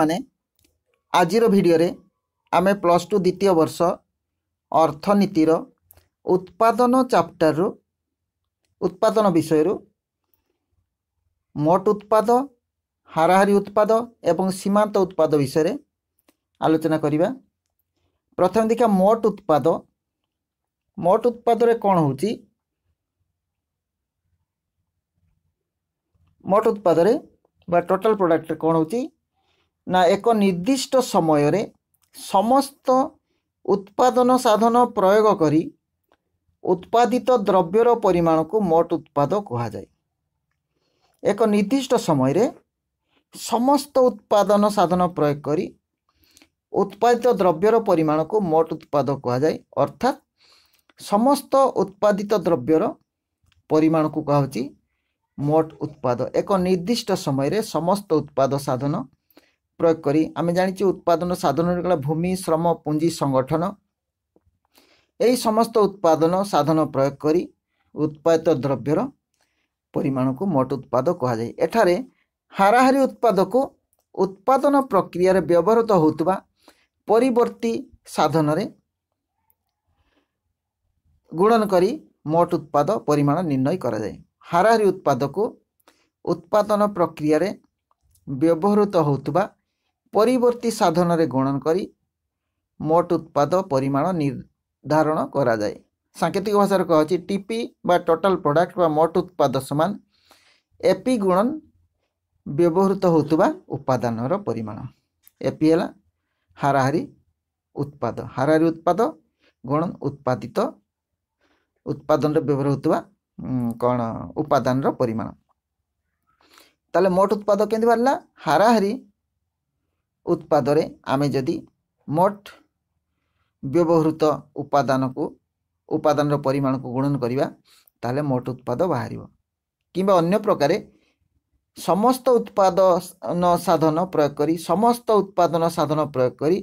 ମାନେ ଆଜିର ଭିଡ଼ିଓରେ ଆମେ ପ୍ଲସ୍ ଟୁ ଦ୍ୱିତୀୟ ବର୍ଷ ଅର୍ଥନୀତିର ଉତ୍ପାଦନ ଚାପ୍ଟରରୁ ଉତ୍ପାଦନ ବିଷୟରୁ ମୋଟ ଉତ୍ପାଦ ହାରାହାରି ଉତ୍ପାଦ ଏବଂ ସୀମାନ୍ତ ଉତ୍ପାଦ ବିଷୟରେ ଆଲୋଚନା କରିବା ପ୍ରଥମେ ଦେଖିବା ମୋଟ ଉତ୍ପାଦ ମୋଟ ଉତ୍ପାଦରେ କ'ଣ ହେଉଛି ମୋଟ ଉତ୍ପାଦରେ ବା ଟୋଟାଲ୍ ପ୍ରଡ଼କ୍ଟରେ କ'ଣ ହେଉଛି ନା ଏକ ନିର୍ଦ୍ଦିଷ୍ଟ ସମୟରେ ସମସ୍ତ ଉତ୍ପାଦନ ସାଧନ ପ୍ରୟୋଗ କରି ଉତ୍ପାଦିତ ଦ୍ରବ୍ୟର ପରିମାଣକୁ ମୋଟ ଉତ୍ପାଦ କୁହାଯାଏ ଏକ ନିର୍ଦ୍ଦିଷ୍ଟ ସମୟରେ ସମସ୍ତ ଉତ୍ପାଦନ ସାଧନ ପ୍ରୟୋଗ କରି ଉତ୍ପାଦିତ ଦ୍ରବ୍ୟର ପରିମାଣକୁ ମୋଟ ଉତ୍ପାଦ କୁହାଯାଏ ଅର୍ଥାତ୍ ସମସ୍ତ ଉତ୍ପାଦିତ ଦ୍ରବ୍ୟର ପରିମାଣକୁ କୁହାହେଉଛି ମୋଟ ଉତ୍ପାଦ ଏକ ନିର୍ଦ୍ଦିଷ୍ଟ ସମୟରେ ସମସ୍ତ ଉତ୍ପାଦ ସାଧନ ପ୍ରୟୋଗ କରି ଆମେ ଜାଣିଛୁ ଉତ୍ପାଦନ ସାଧନରେ ଗଲା ଭୂମି ଶ୍ରମ ପୁଞ୍ଜି ସଂଗଠନ ଏହି ସମସ୍ତ ଉତ୍ପାଦନ ସାଧନ ପ୍ରୟୋଗ କରି ଉତ୍ପାଦିତ ଦ୍ରବ୍ୟର ପରିମାଣକୁ ମୋଟ ଉତ୍ପାଦ କୁହାଯାଏ ଏଠାରେ ହାରାହାରି ଉତ୍ପାଦକୁ ଉତ୍ପାଦନ ପ୍ରକ୍ରିୟାରେ ବ୍ୟବହୃତ ହେଉଥିବା ପରିବର୍ତ୍ତୀ ସାଧନରେ ଗୁଣନ କରି ମୋଟ ଉତ୍ପାଦ ପରିମାଣ ନିର୍ଣ୍ଣୟ କରାଯାଏ ହାରାହାରି ଉତ୍ପାଦକୁ ଉତ୍ପାଦନ ପ୍ରକ୍ରିୟାରେ ବ୍ୟବହୃତ ହେଉଥିବା পরবর্তী সাধনরে গুণন করি মোট উৎপাদ পরিমাণ নির্ধারণ করা যায় সাংকেতিক ভাষার কুহছি টিপি বা টোটাল প্রোডাক্ট বা মোট উৎপাদ সমান এপি গুণন ବ୍ୟବହୃତ ହେଉଥିବା ଉପାଦାନର ପରିମାଣ ଏପି ହେଲା ହାରାହାରି ଉତ୍ପାଦ ହାରାହାରି ଉତ୍ପାଦ ଗୁଣ ଉତ୍ପାଦିତ ଉତ୍ପାଦନରେ ବ୍ୟବହାର ହେଉଥିବା କ'ଣ ଉପାଦାନର ପରିମାଣ ତାହେଲେ ମୋଟ ଉତ୍ପାଦ କେମିତି ବାହାରିଲା ହାରାହାରି ଉତ୍ପାଦରେ ଆମେ ଯଦି ମୋଟ ବ୍ୟବହୃତ ଉପାଦାନକୁ ଉପାଦାନର ପରିମାଣକୁ ଗୁଣନ କରିବା ତାହେଲେ ମୋଟ ଉତ୍ପାଦ ବାହାରିବ କିମ୍ବା ଅନ୍ୟ ପ୍ରକାରେ ସମସ୍ତ ଉତ୍ପାଦନ ସାଧନ ପ୍ରୟୋଗ କରି ସମସ୍ତ ଉତ୍ପାଦନ ସାଧନ ପ୍ରୟୋଗ କରି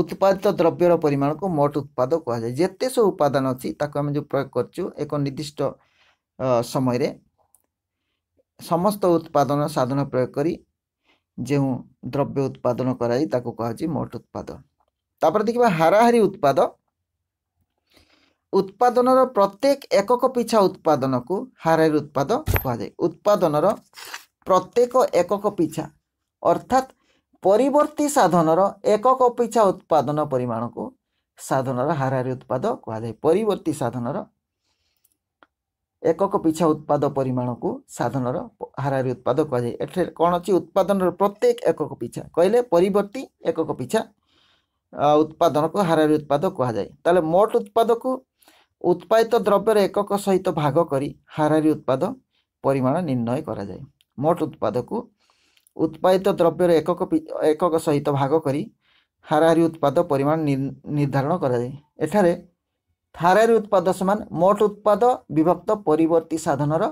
ଉତ୍ପାଦିତ ଦ୍ରବ୍ୟର ପରିମାଣକୁ ମୋଟ ଉତ୍ପାଦ କୁହାଯାଏ ଯେତେ ସବୁ ଉପାଦାନ ଅଛି ତାକୁ ଆମେ ଯେଉଁ ପ୍ରୟୋଗ କରୁଛୁ ଏକ ନିର୍ଦ୍ଦିଷ୍ଟ ସମୟରେ ସମସ୍ତ ଉତ୍ପାଦନ ସାଧନ ପ୍ରୟୋଗ କରି ଯେଉଁ ଦ୍ରବ୍ୟ ଉତ୍ପାଦନ କରାଯାଇ ତାକୁ କୁହାଯାଉଛି ମୋଟ ଉତ୍ପାଦ ତାପରେ ଦେଖିବା ହାରାହାରି ଉତ୍ପାଦ ଉତ୍ପାଦନର ପ୍ରତ୍ୟେକ ଏକକ ପିଛା ଉତ୍ପାଦନକୁ ହାରାହାରି ଉତ୍ପାଦ କୁହାଯାଏ ଉତ୍ପାଦନର ପ୍ରତ୍ୟେକ ଏକକ ପିଛା ଅର୍ଥାତ୍ ପରିବର୍ତ୍ତୀ ସାଧନର ଏକକ ପିଛା ଉତ୍ପାଦନ ପରିମାଣକୁ ସାଧନର ହାରାହାରି ଉତ୍ପାଦ କୁହାଯାଏ ପରିବର୍ତ୍ତୀ ସାଧନର ଏକକ ପିଛା ଉତ୍ପାଦ ପରିମାଣକୁ ସାଧନର ହାରାହାରି ଉତ୍ପାଦ କୁହାଯାଏ ଏଠାରେ କ'ଣ ଅଛି ଉତ୍ପାଦନର ପ୍ରତ୍ୟେକ ଏକକ ପିଛା କହିଲେ ପରିବର୍ତ୍ତୀ ଏକକ ପିଛା ଉତ୍ପାଦନକୁ ହାରାହାରି ଉତ୍ପାଦ କୁହାଯାଏ ତାହେଲେ ମୋଟ ଉତ୍ପାଦକୁ ଉତ୍ପାଦିତ ଦ୍ରବ୍ୟର ଏକକ ସହିତ ଭାଗ କରି ହାରାହାରି ଉତ୍ପାଦ ପରିମାଣ ନିର୍ଣ୍ଣୟ କରାଯାଏ ମୋଟ ଉତ୍ପାଦକୁ ଉତ୍ପାଦିତ ଦ୍ରବ୍ୟର ଏକକ ଏକକ ସହିତ ଭାଗ କରି ହାରାହାରି ଉତ୍ପାଦ ପରିମାଣ ନିର୍ଦ୍ଧାରଣ କରାଯାଏ ଏଠାରେ থারের উৎপাদ সমান মোট উৎপাদ বিভক্ত পরবর্তী সাধনর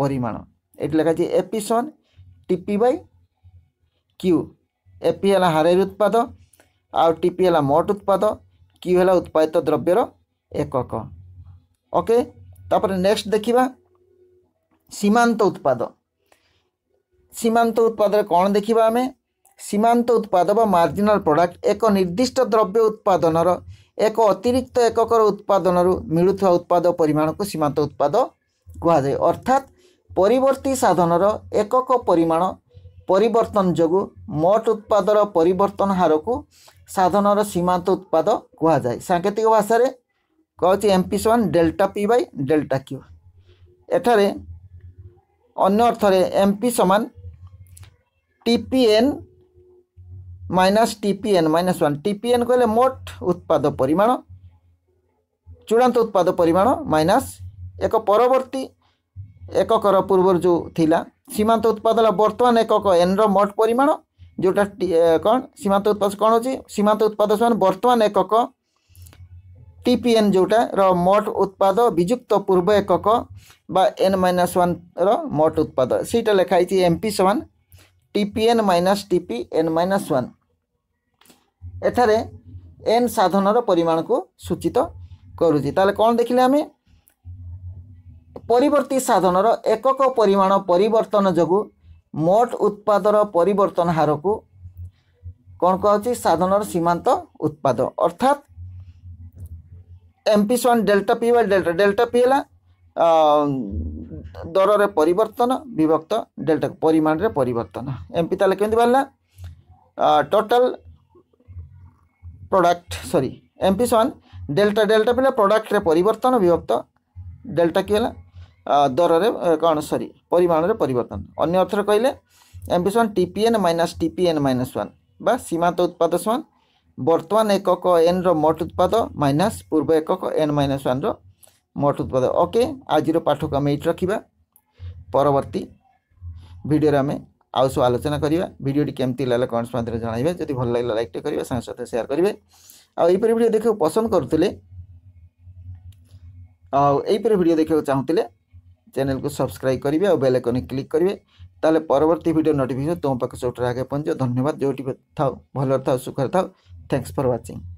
পরিমাণ এটি লেখা আছে এপি সমান টিপি বাই কিউ এপি হল হারের উৎপাদ আপি হল মোট উৎপাদ কিউ হল উৎপাদিত দ্রব্যর একক ওকে তাপরে নেক্সট দেখা সীমান্ত উৎপাদ সীমান্ত উৎপাদরে কোণ দেখা আমি সীমান্ত উৎপাদ বা মার্জিনাল প্রডাক্ট এক নির্দিষ্ট দ্রব্য উৎপাদনর ଏକ ଅତିରିକ୍ତ ଏକକର ଉତ୍ପାଦନରୁ ମିଳୁଥିବା ଉତ୍ପାଦ ପରିମାଣକୁ ସୀମାନ୍ତ ଉତ୍ପାଦ କୁହାଯାଏ ଅର୍ଥାତ୍ ପରିବର୍ତ୍ତୀ ସାଧନର ଏକକ ପରିମାଣ ପରିବର୍ତ୍ତନ ଯୋଗୁଁ ମୋଟ ଉତ୍ପାଦର ପରିବର୍ତ୍ତନ ହାରକୁ ସାଧନର ସୀମାନ୍ତ ଉତ୍ପାଦ କୁହାଯାଏ ସାଙ୍କେତିକ ଭାଷାରେ କହୁଛି ଏମ୍ ପି ସେମାନେ delta P by delta Q ଏଠାରେ ଅନ୍ୟ ଅର୍ଥରେ ଏମ୍ ପି ସମାନ T P N minus TPN minus one TPN କହିଲେ ମୋଟ ଉତ୍ପାଦ ପରିମାଣ ଚୂଡ଼ାନ୍ତ ଉତ୍ପାଦ ପରିମାଣ ମାଇନସ୍ ଏକ ପରବର୍ତ୍ତୀ ଏକକର ପୂର୍ବରୁ ଯେଉଁ ଥିଲା ସୀମାନ୍ତ ଉତ୍ପାଦ ହେଲା ବର୍ତ୍ତମାନ ଏକକ ଏନ୍ର ମୋଟ ପରିମାଣ ଯେଉଁଟା କ'ଣ ସୀମାନ୍ତ ଉତ୍ପାଦ କ'ଣ ହେଉଛି ସୀମାନ୍ତ ଉତ୍ପାଦ ସେମାନେ ବର୍ତ୍ତମାନ ଏକକ ଟିପିଏନ୍ ଯେଉଁଟାର ମୋଟ ଉତ୍ପାଦ ବିଯୁକ୍ତ ପୂର୍ବ ଏକକ ବା ଏନ୍ ମାଇନସ୍ ୱାନ୍ର ମୋଟ ଉତ୍ପାଦ ସେଇଟା ଲେଖା ହେଇଛି M P TPN minus T P minus minus ଏଠାରେ ଏନ୍ ସାଧନର ପରିମାଣକୁ ସୂଚିତ କରୁଛି ତାହେଲେ କ'ଣ ଦେଖିଲେ ଆମେ ପରିବର୍ତ୍ତୀ ସାଧନର ଏକକ ପରିମାଣ ପରିବର୍ତ୍ତନ ଯୋଗୁଁ ମୋଟ ଉତ୍ପାଦର ପରିବର୍ତ୍ତନ ହାରକୁ କ'ଣ କୁହାହେଉଛି ସାଧନର ସୀମାନ୍ତ ଉତ୍ପାଦ ଅର୍ଥାତ୍ ଏମ୍ପିସ୍ ୱାନ୍ ଡେଲ୍ଟା ପି ବା ଡେଲ୍ଟା ଡେଲ୍ଟା ପି ହେଲା ଦରରେ ପରିବର୍ତ୍ତନ ବିଭକ୍ତ ଡେଲ୍ଟାକୁ ପରିମାଣରେ ପରିବର୍ତ୍ତନ ଏମ୍ପି ତାହେଲେ କେମିତି ବାହାରିଲା ଟୋଟାଲ ପ୍ରଡ଼କ୍ଟ ସରି ଏମ୍ପି ସମାନ ଡେଲ୍ଟା ଡେଲ୍ଟା ପିଲା ପ୍ରଡ଼କ୍ଟରେ ପରିବର୍ତ୍ତନ ବିଭକ୍ତ ଡେଲ୍ଟା କି ହେଲା ଦରରେ କ'ଣ ସରି ପରିମାଣରେ ପରିବର୍ତ୍ତନ ଅନ୍ୟ ଅର୍ଥରେ କହିଲେ ଏମ୍ପି ସମାନ T P N minus T P N minus one ବା ସୀମାନ୍ତ ଉତ୍ପାଦ ସମାନ ବର୍ତ୍ତମାନ ଏକକ ଏନ୍ର ମୋଟ ଉତ୍ପାଦ ମାଇନସ୍ ପୂର୍ବ ଏକକ ଏନ୍ ମାଇନସ୍ ୱାନ୍ର मोट उत्पाद ओके आज पाठ को आम ये रखा परवर्त भिडर आम आउ सब आलोचना करवा भिडी केमती लगे कमेंट्स मध्यम जन जब भल लगे लाइक टे करा सांगे सेयार करेंगे आईपर भिड देखा पसंद करुले आईपर भिड देखा चाहूँगी चैनल को सब्सक्राइब करेंगे और बेल आइकन क्लिक करेंगे तेल परवर्त भिड नोटिकेसन तुम पाखे सब आगे पहुंचे धन्यवाद जो भी था भल था सुखर था थैंक्स फर व्वाचिंग